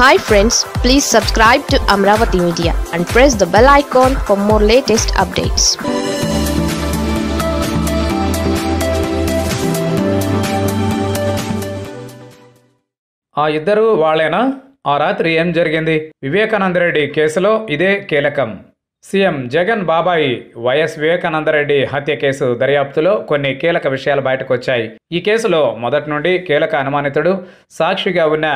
hi friends please subscribe to Amaravati media and press the bell icon for more latest updates ఆ ఇద్దరు వాళ్ళేనా ఆ రాత్రి ఏం జరిగింది వివేకానందరెడ్డి కేసులో ఇదే కీలకం సీఎం జగన్ బాబాయి వైఎస్ వివేకానందరెడ్డి హత్య కేసు దర్యాప్తులో కొన్ని కీలక విషయాలు బయటకు వచ్చాయి ఈ కేసులో మొదటి నుండి కీలక అనుమానితుడు సాక్షిగా ఉన్న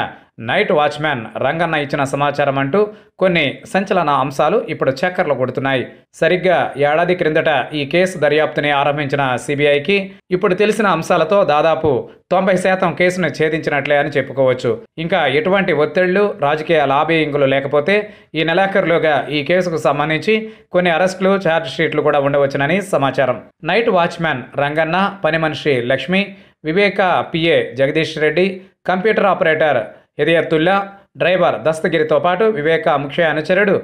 నైట్ వాచ్మ్యాన్ రంగన్న ఇచ్చిన సమాచారం అంటూ కొన్ని సంచలన అంశాలు ఇప్పుడు చక్కర్లు కొడుతున్నాయి సరిగ్గా ఏడాది క్రిందట ఈ కేసు దర్యాప్తుని ఆరంభించిన సిబిఐకి ఇప్పుడు తెలిసిన అంశాలతో దాదాపు తొంభై శాతం కేసును ఛేదించినట్లే అని చెప్పుకోవచ్చు ఇంకా ఎటువంటి ఒత్తిళ్లు రాజకీయ లాబీయింగులు లేకపోతే ఈ నెలాఖరులోగా ఈ కేసుకు సంబంధించి కొన్ని అరెస్టులు ఛార్జ్ షీట్లు కూడా ఉండవచ్చునని సమాచారం నైట్ వాచ్మ్యాన్ రంగన్న పని మనిషి Lakshmi Viveka PA Jagadish Reddy computer operator హిరియతుల్ల డ్రైవర్ దస్తగిరితో పాటు వివేక ముఖ్య అనుచరుడు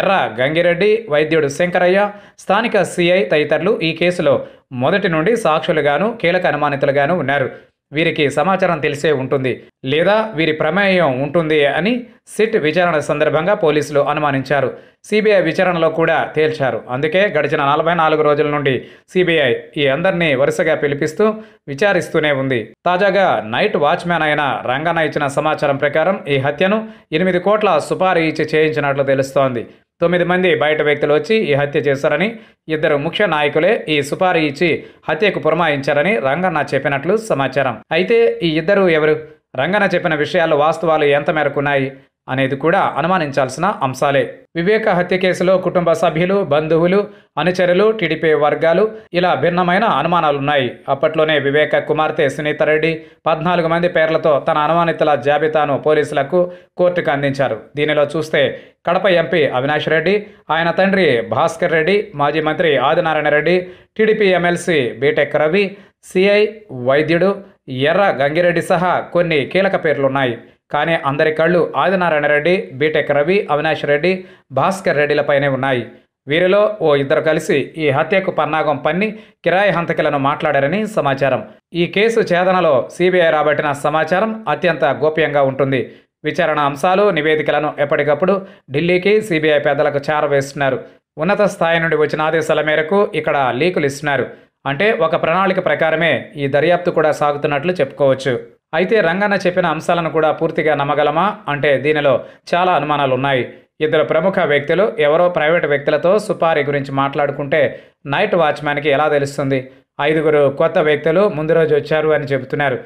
ఎర్ర గంగిరెడ్డి వైద్యుడు శంకరయ్య స్థానిక సిఐ తదితరులు ఈ కేసులో మొదటి నుండి సాక్షులుగాను కీలక అనుమానితులుగాను ఉన్నారు వీరికి సమాచారం తెలిసే ఉంటుంది లేదా వీరి ప్రమేయం ఉంటుంది అని సిట్ విచారణ సందర్భంగా పోలీసులు అనుమానించారు సిబిఐ విచారణలో కూడా తేల్చారు అందుకే గడిచిన నలభై నాలుగు రోజుల నుండి సిబిఐ ఈ అందరినీ వరుసగా పిలిపిస్తూ విచారిస్తూనే ఉంది తాజాగా నైట్ వాచ్మ్యాన్ అయిన రంగన్న ఇచ్చిన సమాచారం ప్రకారం ఈ హత్యను ఎనిమిది కోట్ల సుపారీ ఇచ్చి చేయించినట్లు తెలుస్తోంది తొమ్మిది మంది బయట వ్యక్తులు వచ్చి ఈ హత్య చేశారని ఇద్దరు ముఖ్య నాయకులే ఈ సుపారీ ఇచ్చి హత్యకు పురమాయించారని రంగన్న చెప్పినట్లు సమాచారం అయితే ఈ ఇద్దరు ఎవరు రంగన చెప్పిన విషయాలు వాస్తవాలు ఎంత మేరకున్నాయి అనేది కూడా అనుమానించాల్సిన అంశాలే వివేక హత్య కేసులో కుటుంబ సభ్యులు బంధువులు అనుచరులు టీడీపీ వర్గాలు ఇలా భిన్నమైన అనుమానాలున్నాయి అప్పట్లోనే వివేక కుమార్తె సునీత రెడ్డి పద్నాలుగు మంది పేర్లతో తన అనుమానితుల జాబితాను పోలీసులకు కోర్టుకు అందించారు దీనిలో చూస్తే కడప ఎంపీ అవినాష్ రెడ్డి ఆయన తండ్రి భాస్కర్ రెడ్డి మాజీ మంత్రి Adinarayana Reddy TDP MLC BTech Ravi CI వైద్యుడు ఎర్ర గంగిరెడ్డి సహా కొన్ని కీలక పేర్లున్నాయి కానీ అందరి కళ్ళు ఆదినారాయణ రెడ్డి బీటెక్ రవి అవినాష్ రెడ్డి భాస్కర్ రెడ్డిలపైనే ఉన్నాయి వీరిలో ఓ ఇద్దరు కలిసి ఈ హత్యకు పన్నాగం పన్ని కిరాయి హంతకులను మాట్లాడారని సమాచారం ఈ కేసు ఛేదనలో సిబిఐ రాబట్టిన సమాచారం అత్యంత గోప్యంగా ఉంటుంది విచారణ అంశాలు నివేదికలను ఎప్పటికప్పుడు ఢిల్లీకి సిబిఐ పెద్దలకు చేరవేస్తున్నారు ఉన్నత స్థాయి నుండి వచ్చిన ఆదేశాల మేరకు ఇక్కడ లీకులు ఇస్తున్నారు అంటే ఒక ప్రణాళిక ప్రకారమే ఈ దర్యాప్తు కూడా సాగుతున్నట్లు చెప్పుకోవచ్చు అయితే రంగన్న చెప్పిన అంశాలను కూడా పూర్తిగా నమ్మగలమా అంటే దీనిలో చాలా అనుమానాలు ఉన్నాయి ఇద్దరు ప్రముఖ వ్యక్తులు ఎవరో ప్రైవేట్ వ్యక్తులతో సుపారీ గురించి మాట్లాడుకుంటే నైట్ వాచ్మ్యాన్కి ఎలా తెలుస్తుంది ఐదుగురు కొత్త వ్యక్తులు ముందు రోజు వచ్చారు అని చెబుతున్నారు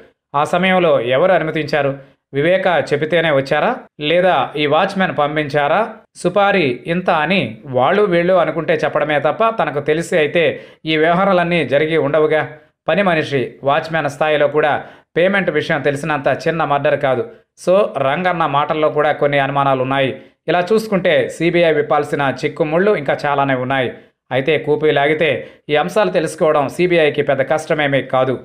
ఆ సమయంలో ఎవరు అనుమతించారు వివేక చెబితేనే వచ్చారా లేదా ఈ వాచ్మెన్ పంపించారా సుపారీ ఇంత అని వాళ్ళు వీళ్ళు అనుకుంటే చెప్పడమే తప్ప తనకు తెలిసి అయితే ఈ వ్యవహారాలన్నీ జరిగి ఉండవుగా పని మనిషి వాచ్మ్యాన్ స్థాయిలో కూడా పేమెంట్ విషయం తెలిసినంత చిన్న మర్డర్ కాదు సో రంగన్న మాటల్లో కూడా కొన్ని అనుమానాలు ఉన్నాయి ఇలా చూసుకుంటే సిబిఐ విప్పాల్సిన చిక్కుముళ్ళు ఇంకా చాలానే ఉన్నాయి అయితే కూపీ లాగితే ఈ అంశాలు తెలుసుకోవడం సిబిఐకి పెద్ద కష్టమేమీ కాదు